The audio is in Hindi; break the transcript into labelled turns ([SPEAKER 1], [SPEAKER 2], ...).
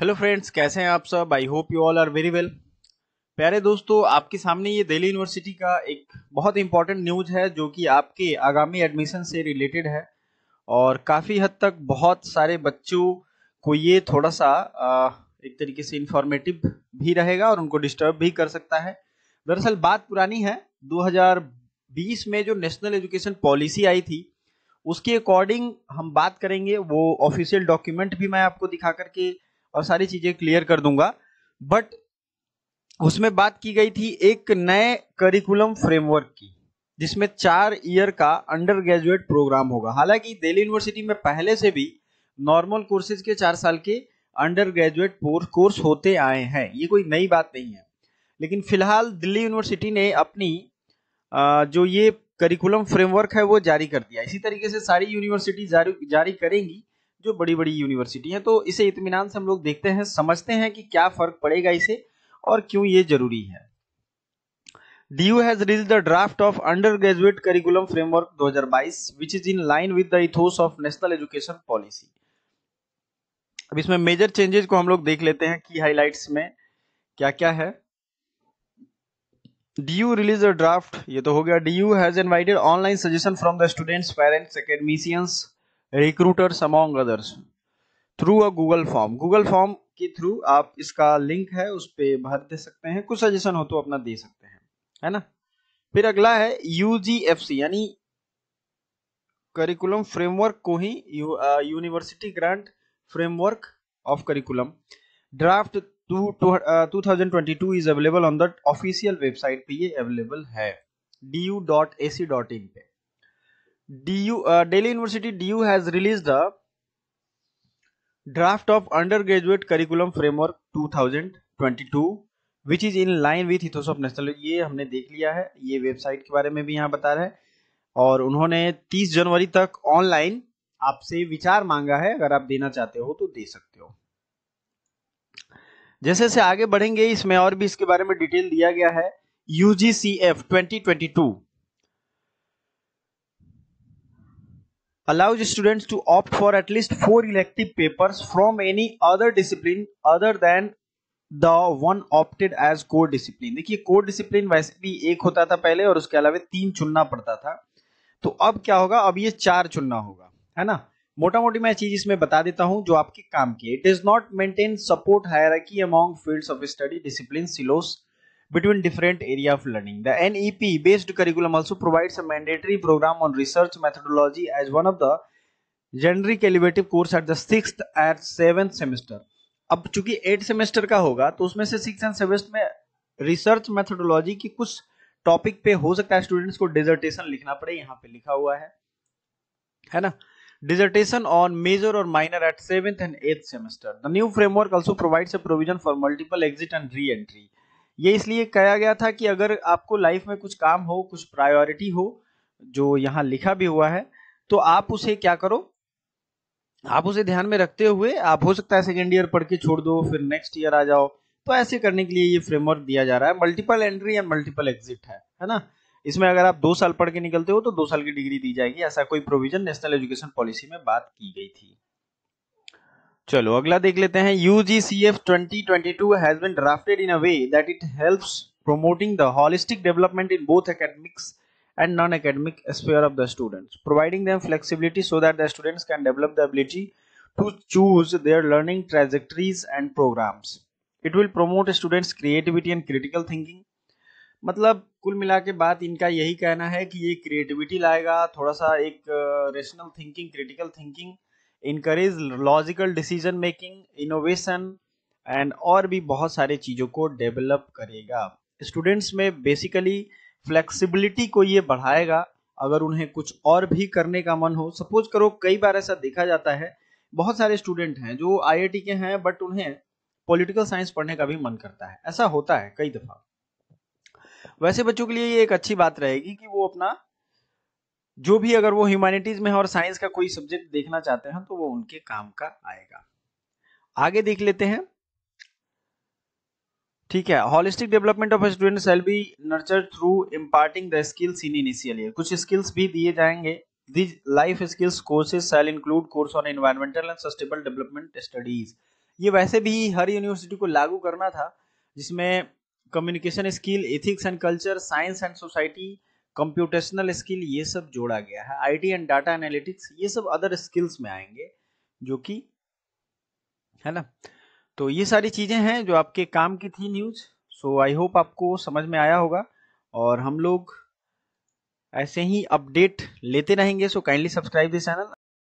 [SPEAKER 1] हेलो फ्रेंड्स कैसे हैं आप सब I hope you all are very well प्यारे दोस्तों आपके सामने ये दिल्ली यूनिवर्सिटी का एक बहुत इंपॉर्टेंट न्यूज है जो कि आपके आगामी एडमिशन से रिलेटेड है और काफ़ी हद तक बहुत सारे बच्चों को ये थोड़ा सा एक तरीके से इंफॉर्मेटिव भी रहेगा और उनको डिस्टर्ब भी कर सकता है दरअसल बात पुरानी है 2020 में जो नेशनल एजुकेशन पॉलिसी आई थी उसके अकॉर्डिंग हम बात करेंगे वो ऑफिशियल डॉक्यूमेंट भी मैं आपको दिखा करके और सारी चीजें क्लियर कर दूंगा बट उसमें बात की गई थी एक नए करिकुलम फ्रेमवर्क की जिसमें चार ईयर का अंडर ग्रेजुएट प्रोग्राम होगा हालांकि दिल्ली यूनिवर्सिटी में पहले से भी नॉर्मल कोर्सेज के चार साल के अंडर ग्रेजुएट कोर्स होते आए हैं ये कोई नई बात नहीं है लेकिन फिलहाल दिल्ली यूनिवर्सिटी ने अपनी जो ये करिकुलम फ्रेमवर्क है वो जारी कर दिया इसी तरीके से सारी यूनिवर्सिटी जारी जारी करेंगी जो बड़ी बड़ी यूनिवर्सिटी हैं तो इसे इतमान से हम लोग देखते हैं समझते हैं कि क्या फ़र्क पड़ेगा इसे और क्यों ये जरूरी है D U has released the draft of undergraduate curriculum framework 2022 which is in line with the ethos of national education policy अब इसमें मेजर चेंजेस को हम लोग देख लेते हैं की हाईलाइट में क्या क्या है D U release a draft ये तो हो गया DU U has invited online suggestion from the students parents academicians recruiters among others through a Google form Google form के थ्रू आप इसका लिंक है उस पर भर दे सकते हैं कुछ सजेशन हो तो अपना दे सकते हैं है ना फिर अगला है यूजीएफसी यानी करिकुलम फ्रेमवर्क को ही university grant framework of curriculum draft two thousand twenty two is available on the official website पे ये अवेलेबल है D U dot A C dot in पे DU, uh, Delhi University DU has released a draft of undergraduate curriculum framework 2022 which is in line with ethos of national ये हमने देख लिया है ये वेबसाइट के बारे में भी यहाँ बता रहे हैं और उन्होंने 30 जनवरी तक ऑनलाइन आपसे विचार मांगा है अगर आप देना चाहते हो तो दे सकते हो जैसे जैसे आगे बढ़ेंगे इसमें और भी इसके बारे में डिटेल दिया गया है यूजीसीएफ 2022 allows students to opt for at least four elective papers from any other discipline other than the one opted as core discipline देखिए core discipline वैसे भी एक होता था पहले और उसके अलावा तीन चुनना पड़ता था तो अब क्या होगा अब ये चार चुनना होगा है ना मोटा मोटी मैं चीज इसमें बता देता हूं जो आपके काम की it is not maintain support hierarchy among fields of study discipline silos between different area of learning. The NEP based curriculum also provides a mandatory program on research methodology as one of the generic elective course at the six at seventh semester अब चूंकि एट सेमेस्टर का होगा तो उसमें से सिक्स एंड सेवेंथ में रिसर्च मेथोडोलॉजी की कुछ टॉपिक पे हो सकता है स्टूडेंट्स को डिजर्टेशन लिखना पड़े यहाँ पे लिखा हुआ है है ना dissertation on major or minor at 7th and 8th semester. The new framework also provides a provision for multiple exit and re-entry. ये इसलिए कहा गया था कि अगर आपको लाइफ में कुछ काम हो कुछ प्रायोरिटी हो जो यहाँ लिखा भी हुआ है तो आप उसे क्या करो आप उसे ध्यान में रखते हुए आप हो सकता है सेकेंड ईयर पढ़ के छोड़ दो फिर नेक्स्ट ईयर आ जाओ तो ऐसे करने के लिए ये फ्रेमवर्क दिया जा रहा है मल्टीपल एंट्री या मल्टीपल एग्जिट है है ना इसमें अगर आप दो साल पढ़ के निकलते हो तो दो साल की डिग्री दी जाएगी ऐसा कोई प्रोविजन नेशनल एजुकेशन पॉलिसी में बात की गई थी चलो अगला देख लेते हैं U G C F twenty two has been drafted in a way that it help promoting the holistic development in both academics and non academic sphere of the students providing them flexibility so that the students can develop the ability to choose their learning trajectories and programmes it will promote students creativity and critical thinking मतलब कुल मिला के बात इनका यही कहना है कि ये क्रिएटिविटी लाएगा थोड़ा सा एक rational thinking critical thinking encourage logical decision making innovation and और भी बहुत सारे चीज़ों को डेवलप करेगा स्टूडेंट्स में बेसिकली फ्लेक्सिबिलिटी को ये बढ़ाएगा अगर उन्हें कुछ और भी करने का मन हो सपोज करो कई बार ऐसा देखा जाता है बहुत सारे स्टूडेंट हैं जो आई के हैं बट उन्हें पॉलिटिकल साइंस पढ़ने का भी मन करता है ऐसा होता है कई दफा वैसे बच्चों के लिए ये एक अच्छी बात रहेगी कि वो अपना जो भी अगर वो ह्यूमैनिटीज में और साइंस का कोई सब्जेक्ट देखना चाहते हैं तो वो उनके काम का आएगा आगे देख लेते हैं ठीक है holistic development of student shall be nurture through imparting the skills in initial year कुछ स्किल्स भी दिए जाएंगे these life skills courses shall include course on environmental and sustainable development studies ये वैसे भी हर यूनिवर्सिटी को लागू करना था जिसमें communication skill ethics and culture science and society computational skill ये सब जोड़ा गया है आईटी एंड डाटा एनालिटिक्स ये सब अदर स्किल्स में आएंगे जो कि है ना तो ये सारी चीज़ें हैं जो आपके काम की थी न्यूज सो आई होप आपको समझ में आया होगा और हम लोग ऐसे ही अपडेट लेते रहेंगे so kindly subscribe this channel